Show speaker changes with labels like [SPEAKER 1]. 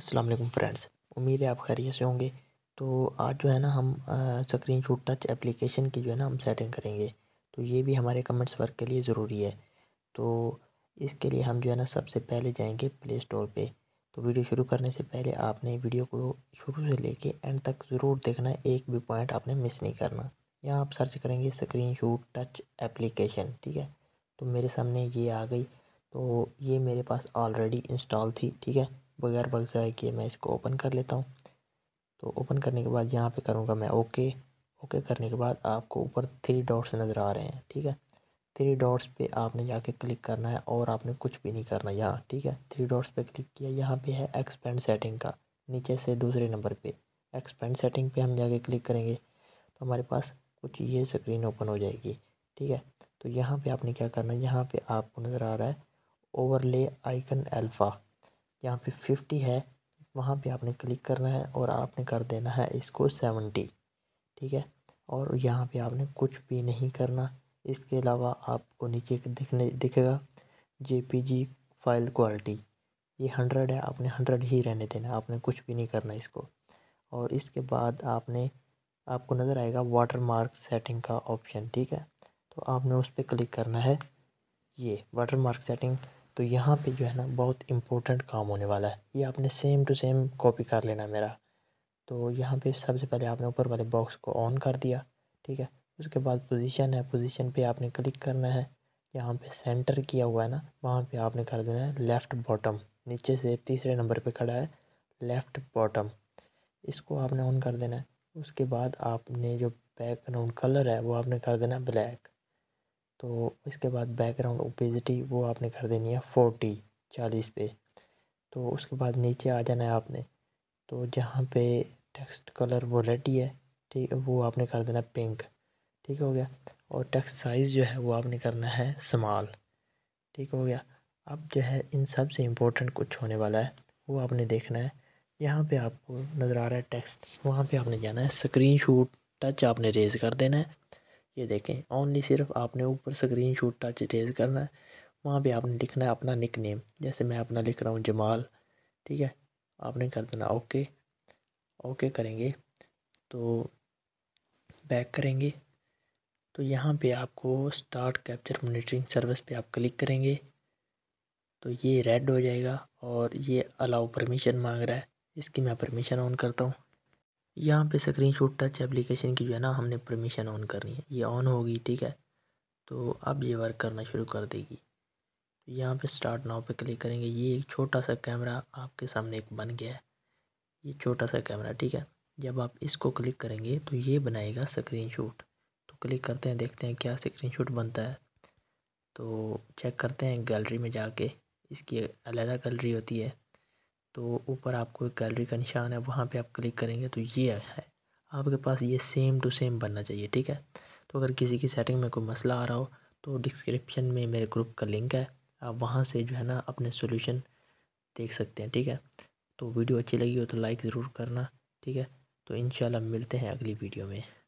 [SPEAKER 1] अस्सलाम वालेकुम फ्रेंड्स उम्मीद है आप खैरियत से होंगे तो आज जो है ना हम स्क्रीन शूट टच एप्लीकेशन की जो है ना हम सेटिंग करेंगे तो ये भी हमारे कमेंट्स वर्क के लिए ज़रूरी है तो इसके लिए हम जो है ना सबसे पहले जाएंगे प्ले स्टोर पर तो वीडियो शुरू करने से पहले आपने वीडियो को शुरू से लेके एंड तक ज़रूर देखना एक भी पॉइंट आपने मिस नहीं करना यहाँ आप सर्च करेंगे स्क्रीन शूट टच एप्लीकेशन ठीक है तो मेरे सामने ये आ गई तो ये मेरे पास ऑलरेडी इंस्टॉल थी ठीक है बगैर है किए मैं इसको ओपन कर लेता हूँ तो ओपन करने के बाद यहाँ पे करूँगा मैं ओके ओके करने के बाद आपको ऊपर थ्री डॉट्स नज़र आ रहे हैं ठीक है थ्री डॉट्स पे आपने जाके क्लिक करना है और आपने कुछ भी नहीं करना यहाँ ठीक है थ्री डॉट्स पे क्लिक किया यहाँ पे है एक्सपेंड सेटिंग का नीचे से दूसरे नंबर पे एक्सपेंड सेटिंग पे हम जाके क्लिक करेंगे तो हमारे पास कुछ ये स्क्रीन ओपन हो जाएगी ठीक है तो यहाँ पे आपने क्या करना है यहाँ पे आपको नज़र आ रहा है ओवरले आइकन अल्फ़ा यहाँ पे फिफ्टी है वहाँ पे आपने क्लिक करना है और आपने कर देना है इसको सेवेंटी ठीक है और यहाँ पे आपने कुछ भी नहीं करना इसके अलावा आपको नीचे दिखने दिखेगा जेपीजी फाइल क्वालिटी ये हंड्रेड है आपने हंड्रेड ही रहने देना आपने कुछ भी नहीं करना इसको और इसके बाद आपने आपको नज़र आएगा वाटर मार्क सेटिंग का ऑप्शन ठीक है तो आपने उस पर क्लिक करना है ये वाटर मार्क सेटिंग तो यहाँ पे जो है ना बहुत इम्पोर्टेंट काम होने वाला है ये आपने सेम टू सेम कॉपी कर लेना मेरा तो यहाँ पे सबसे पहले आपने ऊपर वाले बॉक्स को ऑन कर दिया ठीक है उसके बाद पोजीशन है पोजीशन पे आपने क्लिक करना है यहाँ पे सेंटर किया हुआ है ना वहाँ पे आपने कर देना है लेफ़्ट बॉटम नीचे से तीसरे नंबर पर खड़ा है लेफ़्ट बॉटम इसको आपने ऑन कर देना है उसके बाद आपने जो बैकग्राउंड कलर है वो आपने कर देना है ब्लैक तो इसके बाद बैकग्राउंड ओपेजिटी वो आपने कर देनी है फोर्टी चालीस पे तो उसके बाद नीचे आ जाना है आपने तो जहाँ पे टेक्स्ट कलर वो रेड ही है ठीक है वो आपने कर देना पिंक ठीक हो गया और टेक्स्ट साइज़ जो है वो आपने करना है स्मॉल ठीक हो गया अब जो है इन सब से इम्पोर्टेंट कुछ होने वाला है वो आपने देखना है यहाँ पे आपको नज़र आ रहा है टेक्स्ट वहाँ पे आपने जाना है स्क्रीन शूट टच आपने रेज़ कर देना है ये देखें ओनली सिर्फ आपने ऊपर स्क्रीन शूट टच रेज करना है वहाँ पे आपने लिखना है अपना निक नेम जैसे मैं अपना लिख रहा हूँ जमाल ठीक है आपने कर देना ओके ओके करेंगे तो बैक करेंगे तो यहाँ पे आपको स्टार्ट कैप्चर मोनिटरिंग सर्विस पे आप क्लिक करेंगे तो ये रेड हो जाएगा और ये अलाउ परमिशन मांग रहा है इसकी मैं परमिशन ऑन करता हूँ यहाँ पे स्क्रीन शॉट टच एप्लीकेशन की जो है ना हमने परमिशन ऑन करनी है ये ऑन होगी ठीक है तो अब ये वर्क करना शुरू कर देगी तो यहाँ पे स्टार्ट नाव पे क्लिक करेंगे ये एक छोटा सा कैमरा आपके सामने एक बन गया है ये छोटा सा कैमरा ठीक है जब आप इसको क्लिक करेंगे तो ये बनाएगा स्क्रीन शॉट तो क्लिक करते हैं देखते हैं क्या स्क्रीन शॉट बनता है तो चेक करते हैं गैलरी में जाके इसकी अलहदा गैलरी होती है तो ऊपर आपको एक गैलरी का निशान है वहाँ पे आप क्लिक करेंगे तो ये है आपके पास ये सेम टू सेम बनना चाहिए ठीक है तो अगर किसी की सेटिंग में कोई मसला आ रहा हो तो डिस्क्रिप्शन में मेरे ग्रुप का लिंक है आप वहाँ से जो है ना अपने सोल्यूशन देख सकते हैं ठीक है तो वीडियो अच्छी लगी हो तो लाइक ज़रूर करना ठीक है तो इन मिलते हैं अगली वीडियो में